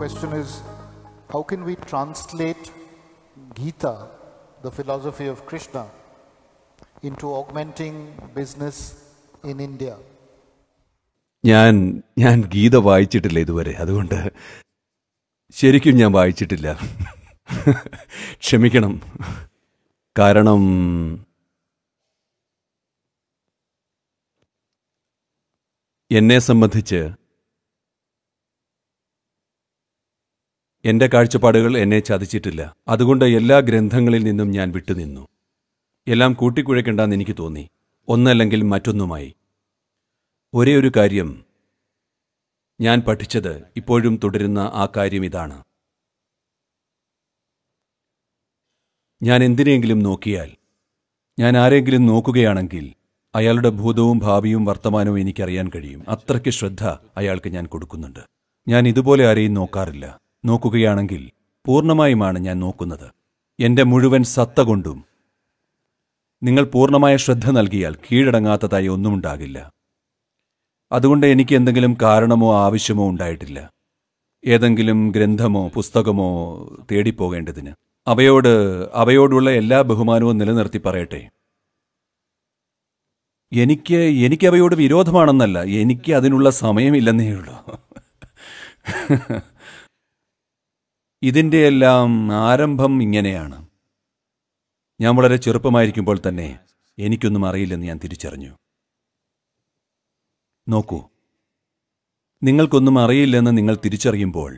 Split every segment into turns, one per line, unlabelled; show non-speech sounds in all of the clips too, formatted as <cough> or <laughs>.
question is how can we translate Gita, the philosophy of Krishna, into augmenting business in India? ഞാൻ ഞാൻ ഗീത വായിച്ചിട്ടില്ല ഇതുവരെ അതുകൊണ്ട് ശരിക്കും ഞാൻ വായിച്ചിട്ടില്ല ക്ഷമിക്കണം കാരണം എന്നെ സംബന്ധിച്ച് എന്റെ കാഴ്ചപ്പാടുകൾ എന്നെ ചതിച്ചിട്ടില്ല അതുകൊണ്ട് എല്ലാ ഗ്രന്ഥങ്ങളിൽ നിന്നും ഞാൻ വിട്ടുനിന്നു എല്ലാം കൂട്ടിക്കുഴയ്ക്കണ്ടെന്ന് എനിക്ക് തോന്നി ഒന്നല്ലെങ്കിൽ മറ്റൊന്നുമായി ഒരേ ഒരു കാര്യം ഞാൻ പഠിച്ചത് ഇപ്പോഴും തുടരുന്ന ആ കാര്യം ഇതാണ് ഞാൻ എന്തിനെങ്കിലും നോക്കിയാൽ ഞാൻ ആരെങ്കിലും നോക്കുകയാണെങ്കിൽ അയാളുടെ ഭൂതവും ഭാവിയും വർത്തമാനവും എനിക്കറിയാൻ കഴിയും അത്രയ്ക്ക് ശ്രദ്ധ അയാൾക്ക് ഞാൻ കൊടുക്കുന്നുണ്ട് ഞാൻ ഇതുപോലെ ആരെയും നോക്കാറില്ല നോക്കുകയാണെങ്കിൽ പൂർണ്ണമായുമാണ് ഞാൻ നോക്കുന്നത് എന്റെ മുഴുവൻ സത്ത കൊണ്ടും നിങ്ങൾ പൂർണ്ണമായ ശ്രദ്ധ നൽകിയാൽ കീഴടങ്ങാത്തതായി ഒന്നുമുണ്ടാകില്ല അതുകൊണ്ട് എനിക്ക് എന്തെങ്കിലും കാരണമോ ആവശ്യമോ ഉണ്ടായിട്ടില്ല ഏതെങ്കിലും ഗ്രന്ഥമോ പുസ്തകമോ തേടിപ്പോകേണ്ടതിന് അവയോട് അവയോടുള്ള എല്ലാ ബഹുമാനവും നിലനിർത്തി പറയട്ടെ എനിക്ക് എനിക്ക് അവയോട് വിരോധമാണെന്നല്ല എനിക്ക് അതിനുള്ള സമയമില്ലെന്നേ ഉള്ളൂ <laughs> ഇതിൻ്റെയെല്ലാം ആരംഭം ഇങ്ങനെയാണ് ഞാൻ വളരെ ചെറുപ്പമായിരിക്കുമ്പോൾ തന്നെ എനിക്കൊന്നും അറിയില്ലെന്ന് ഞാൻ തിരിച്ചറിഞ്ഞു നോക്കൂ നിങ്ങൾക്കൊന്നും അറിയില്ലെന്ന് നിങ്ങൾ തിരിച്ചറിയുമ്പോൾ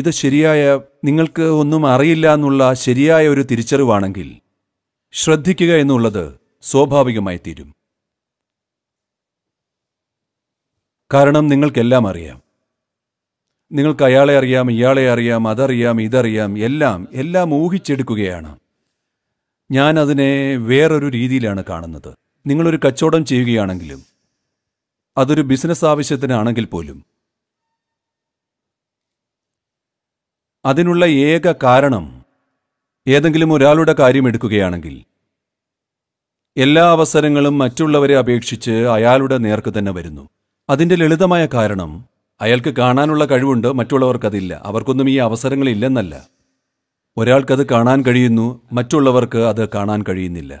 ഇത് ശരിയായ നിങ്ങൾക്ക് ഒന്നും അറിയില്ല എന്നുള്ള ശരിയായ ഒരു തിരിച്ചറിവാണെങ്കിൽ ശ്രദ്ധിക്കുക എന്നുള്ളത് സ്വാഭാവികമായി തീരും കാരണം നിങ്ങൾക്കെല്ലാം അറിയാം നിങ്ങൾക്ക് അയാളെ അറിയാം ഇയാളെ അറിയാം അതറിയാം ഇതറിയാം എല്ലാം എല്ലാം ഊഹിച്ചെടുക്കുകയാണ് ഞാൻ അതിനെ വേറൊരു രീതിയിലാണ് കാണുന്നത് നിങ്ങളൊരു കച്ചവടം ചെയ്യുകയാണെങ്കിലും അതൊരു ബിസിനസ് ആവശ്യത്തിനാണെങ്കിൽ പോലും അതിനുള്ള ഏക കാരണം ഏതെങ്കിലും ഒരാളുടെ കാര്യം എടുക്കുകയാണെങ്കിൽ എല്ലാ അവസരങ്ങളും മറ്റുള്ളവരെ അപേക്ഷിച്ച് അയാളുടെ നേർക്ക് തന്നെ വരുന്നു അതിൻ്റെ ലളിതമായ കാരണം അയാൾക്ക് കാണാനുള്ള കഴിവുണ്ട് മറ്റുള്ളവർക്കതില്ല അവർക്കൊന്നും ഈ അവസരങ്ങളില്ലെന്നല്ല ഒരാൾക്കത് കാണാൻ കഴിയുന്നു മറ്റുള്ളവർക്ക് അത് കാണാൻ കഴിയുന്നില്ല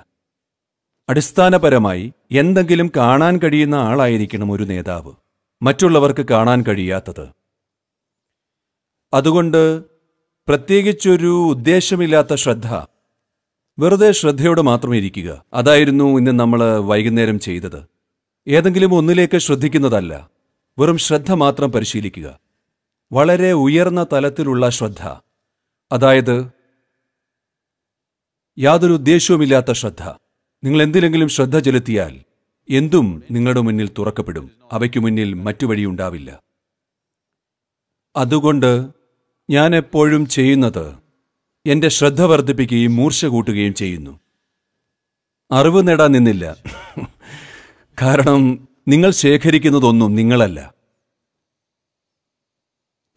അടിസ്ഥാനപരമായി എന്തെങ്കിലും കാണാൻ കഴിയുന്ന ആളായിരിക്കണം ഒരു നേതാവ് മറ്റുള്ളവർക്ക് കാണാൻ കഴിയാത്തത് അതുകൊണ്ട് പ്രത്യേകിച്ചൊരു ഉദ്ദേശമില്ലാത്ത ശ്രദ്ധ വെറുതെ ശ്രദ്ധയോടെ മാത്രം ഇരിക്കുക അതായിരുന്നു ഇന്ന് നമ്മൾ വൈകുന്നേരം ചെയ്തത് ഏതെങ്കിലും ഒന്നിലേക്ക് ശ്രദ്ധിക്കുന്നതല്ല വെറും ശ്രദ്ധ മാത്രം പരിശീലിക്കുക വളരെ ഉയർന്ന തലത്തിലുള്ള ശ്രദ്ധ അതായത് യാതൊരു ഉദ്ദേശവുമില്ലാത്ത ശ്രദ്ധ നിങ്ങൾ എന്തിലെങ്കിലും ശ്രദ്ധ ചെലുത്തിയാൽ എന്തും നിങ്ങളുടെ മുന്നിൽ തുറക്കപ്പെടും അവയ്ക്കു മുന്നിൽ മറ്റു വഴിയുണ്ടാവില്ല അതുകൊണ്ട് ഞാൻ എപ്പോഴും ചെയ്യുന്നത് എന്റെ ശ്രദ്ധ വർദ്ധിപ്പിക്കുകയും മൂർച്ച കൂട്ടുകയും ചെയ്യുന്നു അറിവ് നേടാൻ നിന്നില്ല കാരണം നിങ്ങൾ ശേഖരിക്കുന്നതൊന്നും നിങ്ങളല്ല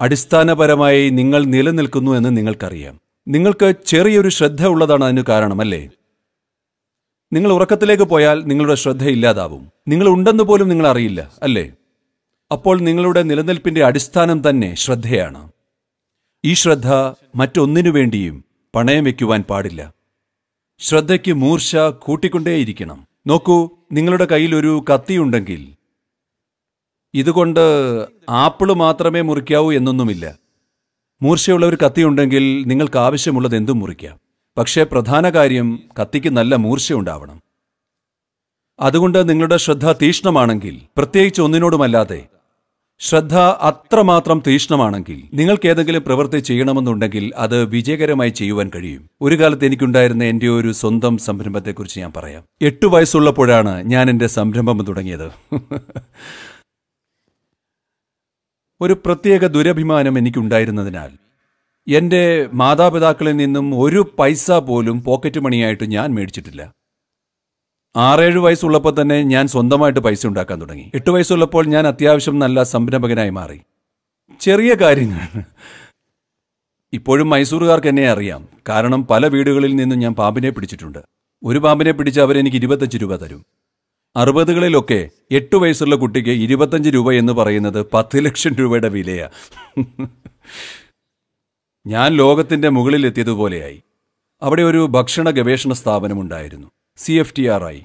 അടിസ്ഥാനപരമായി നിങ്ങൾ നിലനിൽക്കുന്നു എന്ന് നിങ്ങൾക്കറിയാം നിങ്ങൾക്ക് ചെറിയൊരു ശ്രദ്ധ ഉള്ളതാണ് അതിന് കാരണമല്ലേ നിങ്ങൾ ഉറക്കത്തിലേക്ക് പോയാൽ നിങ്ങളുടെ ശ്രദ്ധ ഇല്ലാതാവും നിങ്ങൾ ഉണ്ടെന്ന് പോലും നിങ്ങൾ അറിയില്ല അല്ലേ അപ്പോൾ നിങ്ങളുടെ നിലനിൽപ്പിന്റെ അടിസ്ഥാനം തന്നെ ശ്രദ്ധയാണ് ഈ ശ്രദ്ധ മറ്റൊന്നിനു വേണ്ടിയും പണയം വയ്ക്കുവാൻ പാടില്ല ശ്രദ്ധയ്ക്ക് മൂർച്ച കൂട്ടിക്കൊണ്ടേയിരിക്കണം നോക്കൂ നിങ്ങളുടെ കയ്യിൽ ഒരു കത്തിയുണ്ടെങ്കിൽ ഇതുകൊണ്ട് ആപ്പിള് മാത്രമേ മുറിക്കാവൂ എന്നൊന്നുമില്ല മൂർച്ചയുള്ള ഒരു കത്തിയുണ്ടെങ്കിൽ നിങ്ങൾക്ക് ആവശ്യമുള്ളത് എന്തും മുറിക്കാം പക്ഷേ പ്രധാന കാര്യം കത്തിക്ക് നല്ല മൂർച്ച ഉണ്ടാവണം അതുകൊണ്ട് നിങ്ങളുടെ ശ്രദ്ധ തീക്ഷ്ണമാണെങ്കിൽ പ്രത്യേകിച്ച് ഒന്നിനോടുമല്ലാതെ ശ്രദ്ധ അത്രമാത്രം തീഷ്ണമാണെങ്കിൽ നിങ്ങൾക്ക് ഏതെങ്കിലും പ്രവൃത്തി ചെയ്യണമെന്നുണ്ടെങ്കിൽ അത് വിജയകരമായി ചെയ്യുവാൻ കഴിയും ഒരു കാലത്ത് എനിക്കുണ്ടായിരുന്ന എന്റെ ഒരു സ്വന്തം സംരംഭത്തെക്കുറിച്ച് ഞാൻ പറയാം എട്ട് വയസ്സുള്ളപ്പോഴാണ് ഞാൻ എൻ്റെ സംരംഭം തുടങ്ങിയത് ഒരു പ്രത്യേക ദുരഭിമാനം എനിക്കുണ്ടായിരുന്നതിനാൽ എൻ്റെ മാതാപിതാക്കളിൽ നിന്നും ഒരു പൈസ പോലും പോക്കറ്റ് മണിയായിട്ട് ഞാൻ മേടിച്ചിട്ടില്ല ആറേഴ് വയസ്സുള്ളപ്പോൾ തന്നെ ഞാൻ സ്വന്തമായിട്ട് പൈസ ഉണ്ടാക്കാൻ തുടങ്ങി എട്ട് വയസ്സുള്ളപ്പോൾ ഞാൻ അത്യാവശ്യം നല്ല സംരംഭകനായി മാറി ചെറിയ കാര്യങ്ങൾ ഇപ്പോഴും മൈസൂറുകാർക്ക് എന്നെ അറിയാം കാരണം പല വീടുകളിൽ നിന്നും ഞാൻ പാമ്പിനെ പിടിച്ചിട്ടുണ്ട് ഒരു പാമ്പിനെ പിടിച്ച് അവരെനിക്ക് ഇരുപത്തഞ്ച് രൂപ തരും അറുപതുകളിലൊക്കെ എട്ട് വയസ്സുള്ള കുട്ടിക്ക് ഇരുപത്തഞ്ച് രൂപ എന്ന് പറയുന്നത് പത്ത് ലക്ഷം രൂപയുടെ വിലയാ ഞാൻ ലോകത്തിൻ്റെ മുകളിലെത്തിയതുപോലെയായി അവിടെ ഒരു ഭക്ഷണ ഗവേഷണ സ്ഥാപനമുണ്ടായിരുന്നു സി എഫ് ടി ആർ ആയി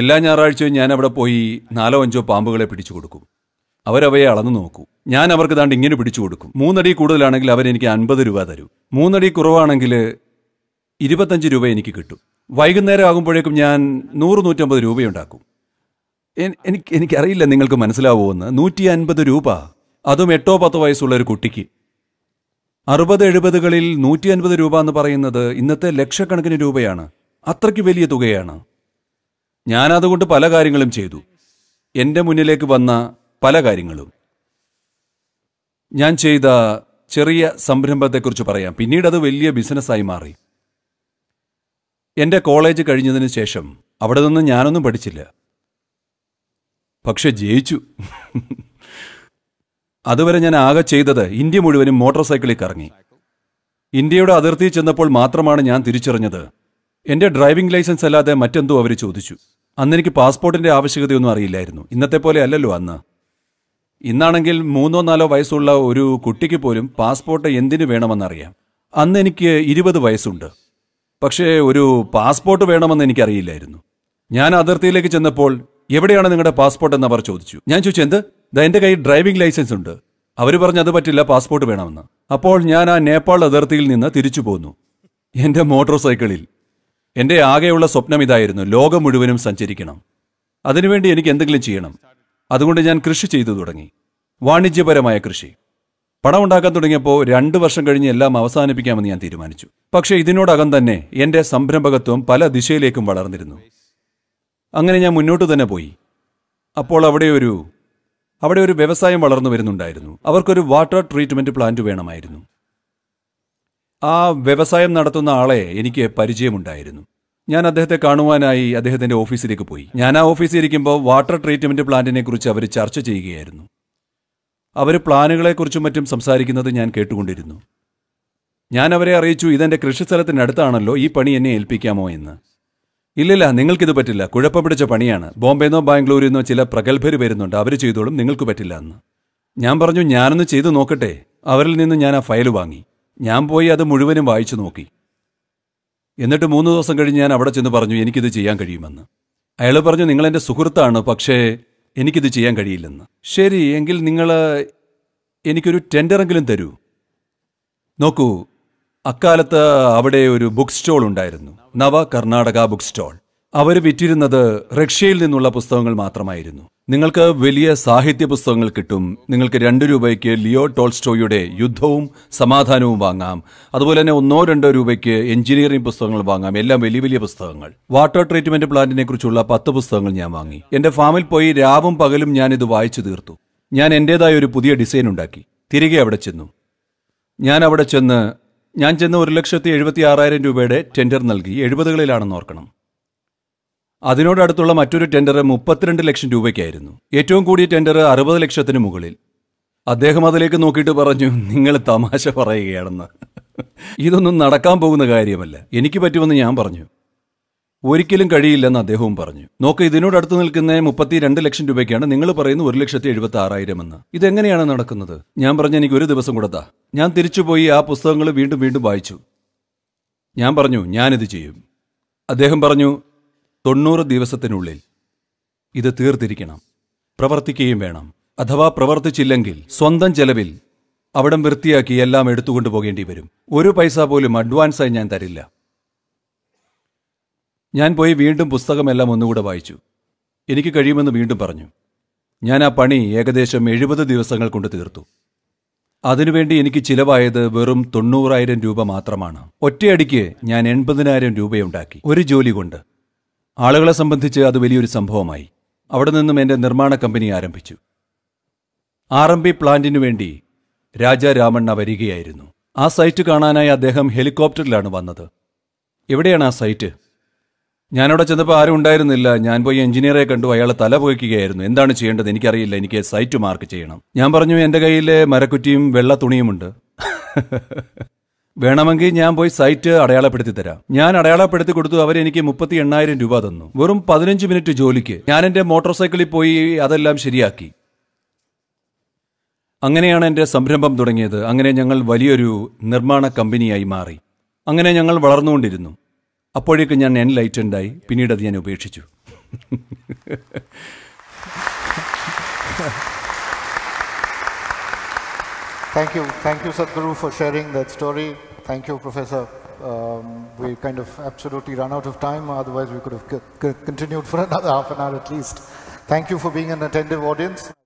എല്ലാ ഞായറാഴ്ചയും ഞാൻ അവിടെ പോയി നാലോ അഞ്ചോ പാമ്പുകളെ പിടിച്ചു കൊടുക്കും അവരവയെ അളന്നു നോക്കൂ ഞാൻ അവർക്ക് താണ്ട് ഇങ്ങനെ പിടിച്ചു കൊടുക്കും മൂന്നടി കൂടുതലാണെങ്കിൽ അവരെനിക്ക് അൻപത് രൂപ തരും മൂന്നടി കുറവാണെങ്കിൽ ഇരുപത്തഞ്ച് രൂപ എനിക്ക് കിട്ടും വൈകുന്നേരം ആകുമ്പോഴേക്കും ഞാൻ നൂറ് നൂറ്റമ്പത് രൂപയുണ്ടാക്കും എനിക്ക് എനിക്കറിയില്ല നിങ്ങൾക്ക് മനസ്സിലാവുമെന്ന് നൂറ്റി അൻപത് രൂപ അതും എട്ടോ പത്തോ വയസ്സുള്ള ഒരു കുട്ടിക്ക് അറുപത് എഴുപതുകളിൽ നൂറ്റി അൻപത് രൂപ എന്ന് പറയുന്നത് ഇന്നത്തെ ലക്ഷക്കണക്കിന് രൂപയാണ് അത്രയ്ക്ക് വലിയ തുകയാണ് ഞാനതുകൊണ്ട് പല കാര്യങ്ങളും ചെയ്തു എൻ്റെ മുന്നിലേക്ക് വന്ന പല കാര്യങ്ങളും ഞാൻ ചെയ്ത ചെറിയ സംരംഭത്തെക്കുറിച്ച് പറയാം പിന്നീട് അത് വലിയ ബിസിനസ്സായി മാറി എൻ്റെ കോളേജ് കഴിഞ്ഞതിന് ശേഷം അവിടെ നിന്ന് ഞാനൊന്നും പഠിച്ചില്ല പക്ഷെ ജയിച്ചു അതുവരെ ഞാൻ ആകെ ചെയ്തത് ഇന്ത്യ മുഴുവനും മോട്ടോർ സൈക്കിളിൽ കറങ്ങി ഇന്ത്യയുടെ അതിർത്തി ചെന്നപ്പോൾ മാത്രമാണ് ഞാൻ തിരിച്ചറിഞ്ഞത് എന്റെ ഡ്രൈവിംഗ് ലൈസൻസ് അല്ലാതെ മറ്റെന്തോ അവർ ചോദിച്ചു അന്നെനിക്ക് പാസ്പോർട്ടിന്റെ ആവശ്യകതയൊന്നും അറിയില്ലായിരുന്നു ഇന്നത്തെ പോലെ അല്ലല്ലോ അന്ന് ഇന്നാണെങ്കിൽ മൂന്നോ നാലോ വയസ്സുള്ള ഒരു കുട്ടിക്ക് പോലും പാസ്പോർട്ട് എന്തിനു വേണമെന്നറിയാം അന്ന് എനിക്ക് ഇരുപത് വയസ്സുണ്ട് പക്ഷേ ഒരു പാസ്പോർട്ട് വേണമെന്ന് എനിക്കറിയില്ലായിരുന്നു ഞാൻ അതിർത്തിയിലേക്ക് ചെന്നപ്പോൾ എവിടെയാണ് നിങ്ങളുടെ പാസ്പോർട്ട് എന്ന് അവർ ചോദിച്ചു ഞാൻ ചോദിച്ചു എന്ത് ദാ എന്റെ കയ്യിൽ ഡ്രൈവിംഗ് ലൈസൻസ് ഉണ്ട് അവർ പറഞ്ഞു അത് പറ്റില്ല പാസ്പോർട്ട് വേണമെന്ന് അപ്പോൾ ഞാൻ ആ നേപ്പാൾ അതിർത്തിയിൽ നിന്ന് തിരിച്ചു പോന്നു എന്റെ മോട്ടോർ സൈക്കിളിൽ എൻ്റെ ആകെയുള്ള സ്വപ്നം ഇതായിരുന്നു ലോകം മുഴുവനും സഞ്ചരിക്കണം അതിനുവേണ്ടി എനിക്ക് എന്തെങ്കിലും ചെയ്യണം അതുകൊണ്ട് ഞാൻ കൃഷി ചെയ്തു തുടങ്ങി വാണിജ്യപരമായ കൃഷി പണം ഉണ്ടാക്കാൻ തുടങ്ങിയപ്പോൾ രണ്ട് വർഷം കഴിഞ്ഞ് എല്ലാം അവസാനിപ്പിക്കാമെന്ന് ഞാൻ തീരുമാനിച്ചു പക്ഷേ ഇതിനോടകം തന്നെ എൻ്റെ സംരംഭകത്വം പല ദിശയിലേക്കും വളർന്നിരുന്നു അങ്ങനെ ഞാൻ മുന്നോട്ട് തന്നെ പോയി അപ്പോൾ അവിടെ ഒരു അവിടെ ഒരു വ്യവസായം വളർന്നു വരുന്നുണ്ടായിരുന്നു അവർക്കൊരു വാട്ടർ ട്രീറ്റ്മെൻറ്റ് പ്ലാന്റ് വേണമായിരുന്നു ആ വ്യവസായം നടത്തുന്ന ആളെ എനിക്ക് പരിചയമുണ്ടായിരുന്നു ഞാൻ അദ്ദേഹത്തെ കാണുവാനായി അദ്ദേഹത്തിന്റെ ഓഫീസിലേക്ക് പോയി ഞാൻ ആ ഓഫീസിൽ ഇരിക്കുമ്പോൾ വാട്ടർ ട്രീറ്റ്മെന്റ് പ്ലാന്റിനെ കുറിച്ച് അവർ ചർച്ച ചെയ്യുകയായിരുന്നു അവർ പ്ലാനുകളെക്കുറിച്ചും മറ്റും സംസാരിക്കുന്നത് ഞാൻ കേട്ടുകൊണ്ടിരുന്നു ഞാൻ അവരെ അറിയിച്ചു ഇതെന്റെ കൃഷിസ്ഥലത്തിനടുത്താണല്ലോ ഈ പണി എന്നെ ഏൽപ്പിക്കാമോ എന്ന് ഇല്ലില്ല നിങ്ങൾക്കിത് പറ്റില്ല കുഴപ്പം പിടിച്ച പണിയാണ് ബോംബെന്നോ ബാംഗ്ലൂരിൽ നിന്നോ ചില പ്രഗത്ഭർ വരുന്നുണ്ട് അവർ ചെയ്തോളും നിങ്ങൾക്ക് പറ്റില്ല എന്ന് ഞാൻ പറഞ്ഞു ഞാനൊന്ന് ചെയ്തു നോക്കട്ടെ അവരിൽ നിന്ന് ഞാൻ ആ ഫയൽ വാങ്ങി ഞാൻ പോയി അത് മുഴുവനും വായിച്ചു നോക്കി എന്നിട്ട് മൂന്ന് ദിവസം കഴിഞ്ഞ് ഞാൻ അവിടെ ചെന്ന് പറഞ്ഞു എനിക്കിത് ചെയ്യാൻ കഴിയുമെന്ന് അയാൾ പറഞ്ഞു നിങ്ങൾ എൻ്റെ സുഹൃത്താണ് പക്ഷേ എനിക്കിത് ചെയ്യാൻ കഴിയില്ലെന്ന് ശരി എങ്കിൽ നിങ്ങൾ എനിക്കൊരു ടെൻഡറെങ്കിലും തരൂ നോക്കൂ അക്കാലത്ത് അവിടെ ഒരു ബുക്ക് സ്റ്റോൾ ഉണ്ടായിരുന്നു നവ കർണാടക ബുക്ക് സ്റ്റോൾ അവർ വിറ്റിരുന്നത് റഷ്യയിൽ നിന്നുള്ള പുസ്തകങ്ങൾ മാത്രമായിരുന്നു നിങ്ങൾക്ക് വലിയ സാഹിത്യ പുസ്തകങ്ങൾ കിട്ടും നിങ്ങൾക്ക് രണ്ട് രൂപയ്ക്ക് ലിയോ ടോൾസ്റ്റോയുടെ യുദ്ധവും സമാധാനവും വാങ്ങാം അതുപോലെ തന്നെ ഒന്നോ രണ്ടോ രൂപയ്ക്ക് എഞ്ചിനീയറിംഗ് പുസ്തകങ്ങൾ വാങ്ങാം എല്ലാം വലിയ വലിയ പുസ്തകങ്ങൾ വാട്ടർ ട്രീറ്റ്മെന്റ് പ്ലാന്റിനെ കുറിച്ചുള്ള പത്ത് പുസ്തകങ്ങൾ ഞാൻ വാങ്ങി എന്റെ ഫാമിൽ പോയി രാവും പകലും ഞാൻ ഇത് വായിച്ചു തീർത്തു ഞാൻ എന്റേതായ ഒരു പുതിയ ഡിസൈൻ ഉണ്ടാക്കി തിരികെ അവിടെ ചെന്നു ഞാൻ അവിടെ ചെന്ന് ഞാൻ ചെന്ന് ഒരു ലക്ഷത്തി എഴുപത്തി ആറായിരം രൂപയുടെ ടെൻഡർ നൽകി എഴുപതുകളിലാണെന്ന് ഓർക്കണം അതിനോടടുത്തുള്ള മറ്റൊരു ടെൻഡർ മുപ്പത്തിരണ്ട് ലക്ഷം രൂപയ്ക്കായിരുന്നു ഏറ്റവും കൂടിയ ടെൻഡർ അറുപത് ലക്ഷത്തിന് മുകളിൽ അദ്ദേഹം അതിലേക്ക് നോക്കിയിട്ട് പറഞ്ഞു നിങ്ങൾ തമാശ പറയുകയാണെന്ന് ഇതൊന്നും നടക്കാൻ പോകുന്ന കാര്യമല്ല എനിക്ക് പറ്റുമെന്ന് ഞാൻ പറഞ്ഞു ഒരിക്കലും കഴിയില്ലെന്ന് അദ്ദേഹവും പറഞ്ഞു നോക്ക് ഇതിനോടടുത്ത് നിൽക്കുന്ന മുപ്പത്തിരണ്ട് ലക്ഷം രൂപയ്ക്കാണ് നിങ്ങൾ പറയുന്ന ഒരു ലക്ഷത്തി എഴുപത്തി ആറായിരം എന്ന് ഇതെങ്ങനെയാണ് നടക്കുന്നത് ഞാൻ പറഞ്ഞ എനിക്ക് ഒരു ദിവസം കൊടുത്താ ഞാൻ തിരിച്ചുപോയി ആ പുസ്തകങ്ങൾ വീണ്ടും വീണ്ടും വായിച്ചു ഞാൻ പറഞ്ഞു ഞാനിത് ചെയ്യും അദ്ദേഹം പറഞ്ഞു തൊണ്ണൂറ് ദിവസത്തിനുള്ളിൽ ഇത് തീർത്തിരിക്കണം പ്രവർത്തിക്കുകയും വേണം അഥവാ പ്രവർത്തിച്ചില്ലെങ്കിൽ സ്വന്തം ചെലവിൽ അവിടം വൃത്തിയാക്കി എല്ലാം എടുത്തുകൊണ്ട് പോകേണ്ടി വരും ഒരു പൈസ പോലും അഡ്വാൻസായി ഞാൻ തരില്ല ഞാൻ പോയി വീണ്ടും പുസ്തകമെല്ലാം ഒന്നുകൂടെ വായിച്ചു എനിക്ക് കഴിയുമെന്ന് വീണ്ടും പറഞ്ഞു ഞാൻ ആ പണി ഏകദേശം എഴുപത് ദിവസങ്ങൾ കൊണ്ട് തീർത്തു അതിനുവേണ്ടി എനിക്ക് ചിലവായത് വെറും തൊണ്ണൂറായിരം രൂപ മാത്രമാണ് ഒറ്റയടിക്ക് ഞാൻ എൺപതിനായിരം രൂപയുണ്ടാക്കി ഒരു ജോലി കൊണ്ട് ആളുകളെ സംബന്ധിച്ച് അത് വലിയൊരു സംഭവമായി അവിടെ നിന്നും എൻ്റെ നിർമ്മാണ കമ്പനി ആരംഭിച്ചു ആർ എം പി പ്ലാന്റിനു വേണ്ടി രാജാ രാമണ്ണ വരികയായിരുന്നു ആ സൈറ്റ് കാണാനായി അദ്ദേഹം ഹെലികോപ്റ്ററിലാണ് വന്നത് എവിടെയാണ് ആ സൈറ്റ് ഞാനവിടെ ചെന്നപ്പോൾ ആരും ഉണ്ടായിരുന്നില്ല ഞാൻ പോയി എഞ്ചിനീയറെ കണ്ടു അയാളെ തല പോയിക്കുകയായിരുന്നു എന്താണ് ചെയ്യേണ്ടത് എനിക്കറിയില്ല എനിക്ക് സൈറ്റ് മാർക്ക് ചെയ്യണം ഞാൻ പറഞ്ഞു എൻ്റെ കയ്യിലെ മരക്കുറ്റിയും വെള്ള തുണിയുമുണ്ട് <laughs> വേണമെങ്കിൽ ഞാൻ പോയി സൈറ്റ് അടയാളപ്പെടുത്തി തരാം ഞാൻ അടയാളപ്പെടുത്തി കൊടുത്തു എനിക്ക് മുപ്പത്തി എണ്ണായിരം രൂപ തന്നു വെറും പതിനഞ്ച് മിനിറ്റ് ജോലിക്ക് ഞാൻ എൻ്റെ മോട്ടോർ സൈക്കിളിൽ പോയി അതെല്ലാം ശരിയാക്കി അങ്ങനെയാണ് എൻ്റെ സംരംഭം തുടങ്ങിയത് അങ്ങനെ ഞങ്ങൾ വലിയൊരു നിർമ്മാണ കമ്പനിയായി മാറി അങ്ങനെ ഞങ്ങൾ വളർന്നുകൊണ്ടിരുന്നു അപ്പോഴേക്ക് ഞാൻ എൻ ലൈറ്റൻഡായി പിന്നീട് അത് ഞാൻ ഉപേക്ഷിച്ചു thank you thank you Sadhguru for sharing that story Thank you, Professor. Um, we kind of absolutely run out of time, otherwise we could have continued for another <laughs> half an hour at least. Thank you for being an attentive audience.